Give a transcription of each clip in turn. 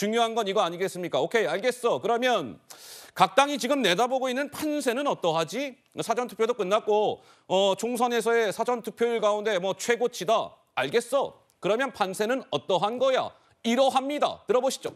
중요한 건 이거 아니겠습니까? 오케이, 알겠어. 그러면 각 당이 지금 내다보고 있는 판세는 어떠하지? 사전투표도 끝났고 어, 총선에서의 사전투표율 가운데 뭐 최고치다. 알겠어. 그러면 판세는 어떠한 거야? 이러합니다. 들어보시죠.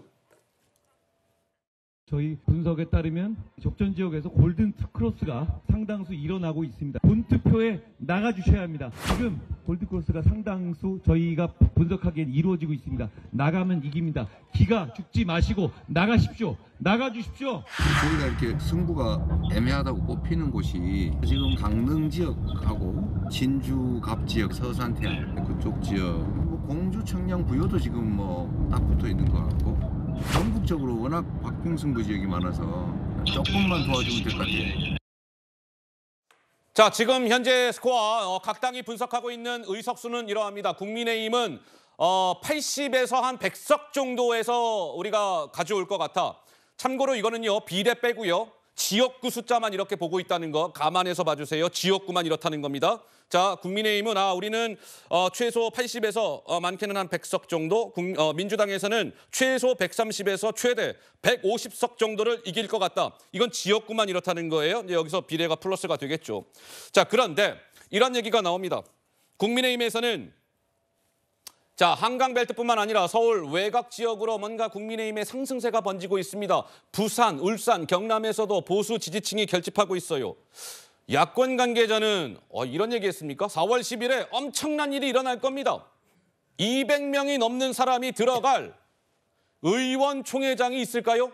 저희 분석에 따르면 적전 지역에서 골든 크로스가 상당수 일어나고 있습니다. 본투표에 나가주셔야 합니다. 지금 골든 크로스가 상당수 저희가 분석하기엔 이루어지고 있습니다. 나가면 이깁니다. 기가 죽지 마시고 나가십시오. 나가주십시오. 저희가 이렇게 승부가 애매하다고 뽑히는 곳이 지금 강릉 지역하고 진주 갑 지역 서산 태안 그쪽 지역 뭐 공주 청량 부여도 지금 뭐 딱 붙어 있는 거 같고 한적으로 워낙 박빙승부 지역이 많아서 조금만 도와주면 될것 같아요. 자, 지금 현재 스코어 어, 각 당이 분석하고 있는 의석수는 이러합니다. 국민의힘은 어, 80에서 한 100석 정도에서 우리가 가져올 것 같아. 참고로 이거는요, 비례 빼고요. 지역구 숫자만 이렇게 보고 있다는 거 감안해서 봐주세요. 지역구만 이렇다는 겁니다. 자, 국민의힘은 아 우리는 어, 최소 80에서 어, 많게는 한 100석 정도, 국, 어, 민주당에서는 최소 130에서 최대 150석 정도를 이길 것 같다. 이건 지역구만 이렇다는 거예요. 이제 여기서 비례가 플러스가 되겠죠. 자, 그런데 이런 얘기가 나옵니다. 국민의힘에서는 자, 한강벨트뿐만 아니라 서울 외곽 지역으로 뭔가 국민의힘의 상승세가 번지고 있습니다. 부산, 울산, 경남에서도 보수 지지층이 결집하고 있어요. 야권 관계자는 어, 이런 얘기했습니까? 4월 10일에 엄청난 일이 일어날 겁니다. 200명이 넘는 사람이 들어갈 의원총회장이 있을까요?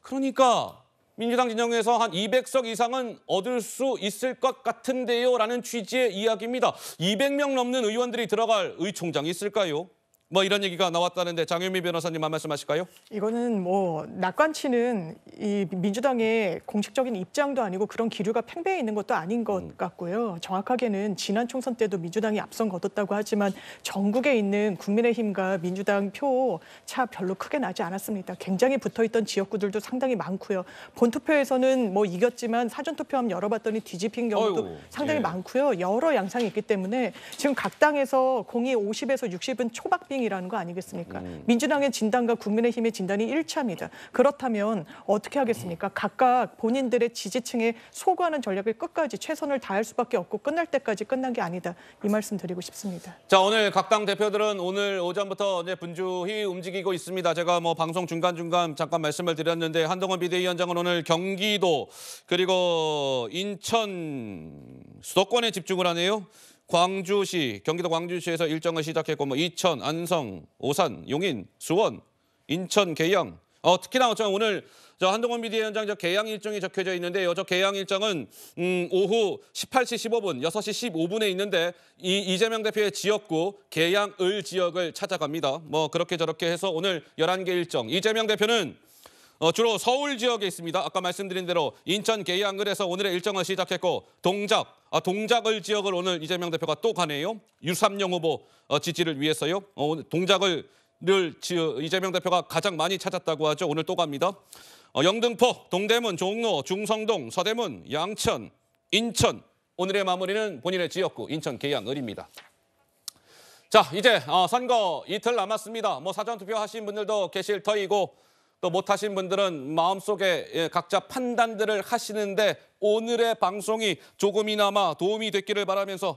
그러니까 민주당 진영에서 한 200석 이상은 얻을 수 있을 것 같은데요라는 취지의 이야기입니다. 200명 넘는 의원들이 들어갈 의총장이 있을까요? 뭐 이런 얘기가 나왔다는데 장윤미 변호사님 한 말씀 하실까요? 이거는 뭐 낙관치는 이 민주당의 공식적인 입장도 아니고 그런 기류가 팽배해 있는 것도 아닌 것 음. 같고요. 정확하게는 지난 총선 때도 민주당이 앞선 거뒀다고 하지만 전국에 있는 국민의힘과 민주당 표 차 별로 크게 나지 않았습니다. 굉장히 붙어있던 지역구들도 상당히 많고요. 본투표에서는 뭐 이겼지만 사전투표함 열어봤더니 뒤집힌 경우도 어이구, 상당히 예. 많고요. 여러 양상이 있기 때문에 지금 각 당에서 공이 50에서 60은 초박빙 선행이라는 거 아니겠습니까? 음. 민주당의 진단과 국민의힘의 진단이 일치합니다. 그렇다면 어떻게 하겠습니까? 각각 본인들의 지지층에 소구하는 전략을 끝까지 최선을 다할 수밖에 없고 끝날 때까지 끝난 게 아니다. 이 말씀 드리고 싶습니다. 자 오늘 각 당 대표들은 오늘 오전부터 이제 분주히 움직이고 있습니다. 제가 뭐 방송 중간 중간 잠깐 말씀을 드렸는데 한동훈 비대위원장은 오늘 경기도 그리고 인천 수도권에 집중을 하네요. 광주시, 경기도 광주시에서 일정을 시작했고 뭐 이천, 안성, 오산, 용인, 수원, 인천, 계양. 어, 특히나 어저 오늘 저 한동훈 미디어현장저 개양 일정이 적혀져 있는데요. 저 개양 일정은 음, 오후 18시 15분, 6시 15분에 있는데 이 이재명 대표의 지역구 개양을 지역을 찾아갑니다. 뭐 그렇게 저렇게 해서 오늘 11개 일정. 이재명 대표는 어, 주로 서울 지역에 있습니다. 아까 말씀드린 대로 인천 계양을에서 오늘의 일정을 시작했고 동작, 아, 동작을 지역을 오늘 이재명 대표가 또 가네요. 유삼영 후보 어, 지지를 위해서요. 어, 동작을 를 이재명 대표가 가장 많이 찾았다고 하죠. 오늘 또 갑니다. 어, 영등포, 동대문, 종로, 중성동, 서대문, 양천, 인천. 오늘의 마무리는 본인의 지역구 인천 계양을입니다. 자, 이제 선거 이틀 남았습니다. 뭐 사전투표 하신 분들도 계실 터이고 또 못하신 분들은 마음속에 예, 각자 판단들을 하시는데 오늘의 방송이 조금이나마 도움이 됐기를 바라면서